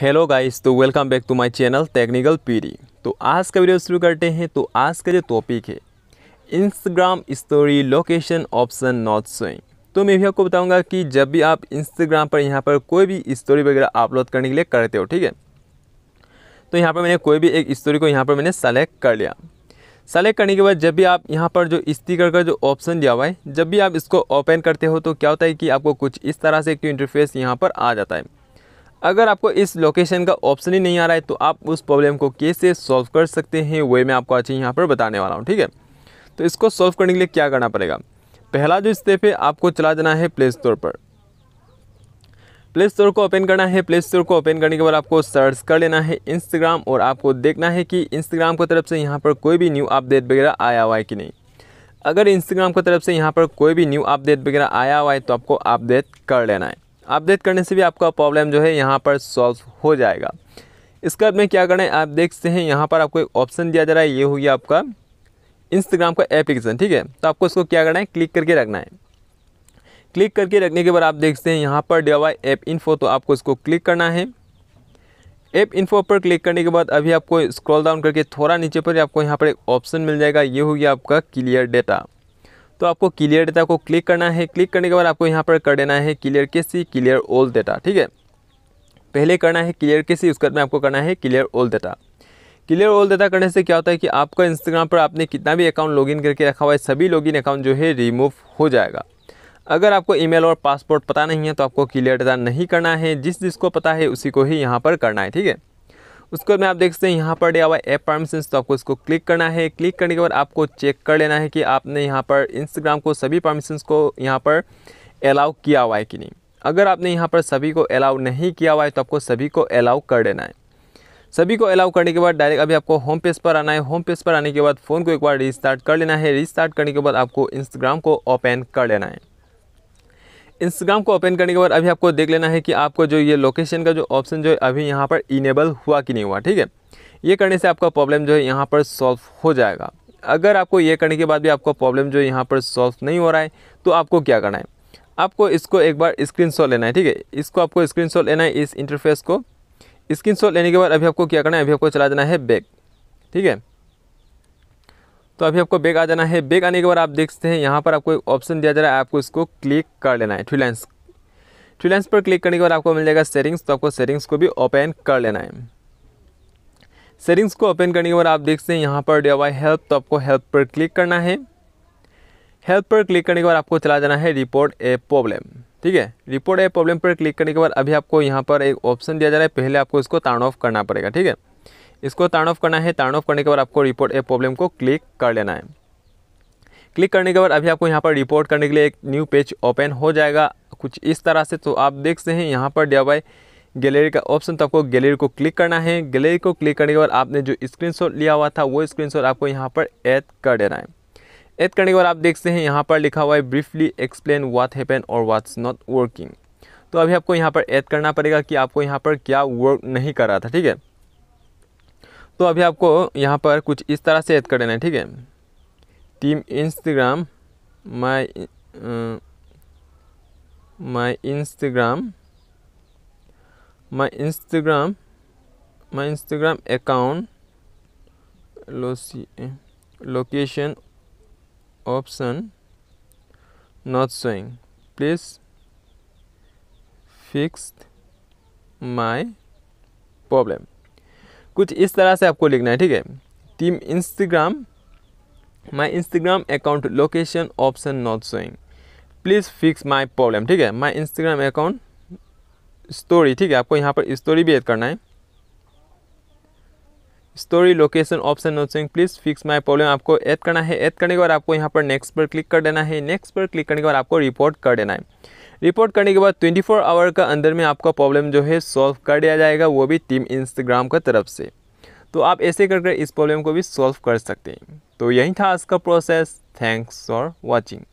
hello guys तो welcome back to my channel technical पीरी तो आज का वीडियो शुरू करते हैं तो आज का जो टॉपिक है Instagram story location option not showing तो मैं भी आपको बताऊंगा कि जब भी आप इंस्टाग्राम पर यहाँ पर कोई भी स्टोरी वगैरह अपलोड करने के लिए करते हो ठीक है तो यहाँ पर मैंने कोई भी एक स्टोरी को यहाँ पर मैंने सेलेक्ट कर लिया सेलेक्ट करने के बाद जब भी आप यहाँ पर जो स्टिकर का जो ऑप्शन दिया हुआ है जब भी आप इसको ओपन करते हो तो क्या होता है कि आपको कुछ इस तरह से एक इंटरफेस यहाँ पर आ जाता है अगर आपको इस लोकेशन का ऑप्शन ही नहीं आ रहा है तो आप उस प्रॉब्लम को कैसे सॉल्व कर सकते हैं वे मैं आपको अच्छे यहाँ पर बताने वाला हूँ ठीक है तो इसको सॉल्व करने के लिए क्या करना पड़ेगा पहला जो स्टेप है आपको चला जाना है प्ले स्टोर पर प्ले स्टोर को ओपन करना है प्ले स्टोर को ओपन करने के बाद आपको सर्च कर लेना है इंस्टाग्राम और आपको देखना है कि इंस्टाग्राम की तरफ से यहाँ पर कोई भी न्यू अपडेट वगैरह आया हुआ है कि नहीं अगर इंस्टाग्राम की तरफ से यहाँ पर कोई भी न्यू अपडेट वगैरह आया हुआ है तो आपको अपडेट कर लेना है अपडेट करने से भी आपका प्रॉब्लम जो है यहाँ पर सॉल्व हो जाएगा इसके बाद में क्या करें आप देखते हैं यहाँ पर आपको एक ऑप्शन दिया जा रहा है ये हो गया आपका इंस्टाग्राम का एप्लीकेशन ठीक है तो आपको इसको क्या करना है क्लिक करके रखना है क्लिक करके रखने के बाद आप देखते हैं यहाँ पर दिया हुआ ऐप इन्फो तो आपको इसको क्लिक करना है ऐप इन्फो पर क्लिक करने के बाद अभी आपको स्क्रॉल डाउन करके थोड़ा नीचे पर आपको यहाँ पर एक ऑप्शन मिल जाएगा ये हो गया आपका क्लियर डेटा तो आपको क्लियर डेटा को क्लिक करना है क्लिक करने के बाद आपको यहाँ पर कर देना है क्लियर के सी क्लियर ऑल डेटा ठीक है पहले करना है क्लियर के सी उसके बाद में आपको करना है clear all data clear all data करने से क्या होता है कि आपका इंस्टाग्राम पर आपने कितना भी अकाउंट लॉगिन करके रखा हुआ है सभी लॉगिन अकाउंट जो है रिमूव हो जाएगा अगर आपको ईमेल और पासपोर्ट पता नहीं है तो आपको क्लियर डेटा नहीं करना है जिस जिसको पता है उसी को ही यहाँ पर करना है ठीक है उसके बाद में आप देख सकते हैं यहाँ पर दिया हुआ है ऐप परमिशन तो आपको इसको क्लिक करना है क्लिक करने के बाद आपको चेक कर लेना है कि आपने यहाँ पर इंस्टाग्राम को सभी परमिशन को यहाँ पर अलाउ किया हुआ है कि नहीं अगर आपने यहाँ पर सभी को अलाउ नहीं किया हुआ है तो आपको सभी को अलाउ कर देना है सभी को अलाउ करने के बाद डायरेक्ट अभी आपको होम पेज पर आना है होम पेज पर आने के बाद फ़ोन को एक बार रिस्टार्ट कर लेना है रिस्टार्ट करने के बाद आपको इंस्टाग्राम को ओपन कर लेना है इंस्टाग्राम को ओपन करने के बाद अभी आपको देख लेना है कि आपको जो ये लोकेशन का जो ऑप्शन जो है अभी यहाँ पर इनेबल हुआ कि नहीं हुआ ठीक है ये करने से आपका प्रॉब्लम जो है यहाँ पर सॉल्व हो जाएगा अगर आपको ये करने के बाद भी आपका प्रॉब्लम जो है यहाँ पर सॉल्व नहीं हो रहा है तो आपको क्या करना है आपको इसको एक बार स्क्रीन लेना है ठीक है इसको आपको स्क्रीन लेना है इस इंटरफेस को स्क्रीन लेने के बाद अभी आपको क्या करना है अभी आपको चला जाना है बैग ठीक है तो अभी आपको बैग आ जाना है बैग आने के बाद आप देखते हैं यहाँ पर आपको एक ऑप्शन दिया जा रहा है आपको इसको क्लिक कर लेना है ट्रिलेंस फ्रीलांस पर क्लिक करने के बाद आपको मिल जाएगा सेटिंग्स तो आपको सेटिंग्स को भी ओपन कर लेना है सेटिंग्स को ओपन करने के बाद आप देखते हैं यहाँ पर दिया हुआ हेल्प तो आपको हेल्प पर क्लिक करना है हेल्प पर क्लिक करने के बाद आपको चला जाना है रिपोर्ट ए प्रॉब्लम ठीक है रिपोर्ट ए प्रॉब्लम पर क्लिक करने के बाद अभी आपको यहाँ पर एक ऑप्शन दिया जा रहा है पहले आपको इसको टर्न ऑफ करना पड़ेगा ठीक है इसको टर्न ऑफ करना है टर्न ऑफ करने के बाद आपको रिपोर्ट ए प्रॉब्लम को क्लिक कर लेना है क्लिक करने के बाद अभी आपको यहाँ पर रिपोर्ट करने के लिए एक न्यू पेज ओपन हो जाएगा कुछ इस तरह से तो आप देख सकते हैं यहाँ पर दिया बाई गैलरी का ऑप्शन तो आपको गैलरी को क्लिक करना है गैलरी को क्लिक करने के बाद आपने जो स्क्रीनशॉट लिया हुआ था वो स्क्रीनशॉट आपको यहाँ पर ऐड कर देना है ऐड करने के बाद आप देखते हैं यहाँ पर लिखा हुआ है ब्रीफली एक्सप्लेन व्हाट हैपन और व्हाट्स नॉट वर्किंग तो अभी आपको यहाँ पर ऐड करना पड़ेगा कि आपको यहाँ पर क्या वर्क नहीं कर रहा था ठीक है तो अभी आपको यहाँ पर कुछ इस तरह से ऐड कर देना है ठीक है team Instagram my my Instagram my Instagram my Instagram account location option not showing please fix my problem कुछ इस तरह से आपको लिखना है ठीक है team Instagram my Instagram account location option not showing please fix my problem ठीक है माई इंस्टाग्राम अकाउंट स्टोरी ठीक है आपको यहाँ पर स्टोरी भी ऐड करना है story location option not showing please fix my problem आपको ऐड करना है ऐड करने के बाद आपको यहाँ पर नेक्स्ट पर क्लिक कर देना है नेक्स्ट पर क्लिक करने के बाद आपको रिपोर्ट कर देना है रिपोर्ट करने के बाद 24 आवर का अंदर में आपका प्रॉब्लम जो है सॉल्व कर दिया जाएगा वो भी टीम इंस्टाग्राम का तरफ से तो आप ऐसे करके इस प्रॉब्लम को भी सॉल्व कर सकते हैं तो यही था आज का प्रोसेस थैंक्स फॉर वॉचिंग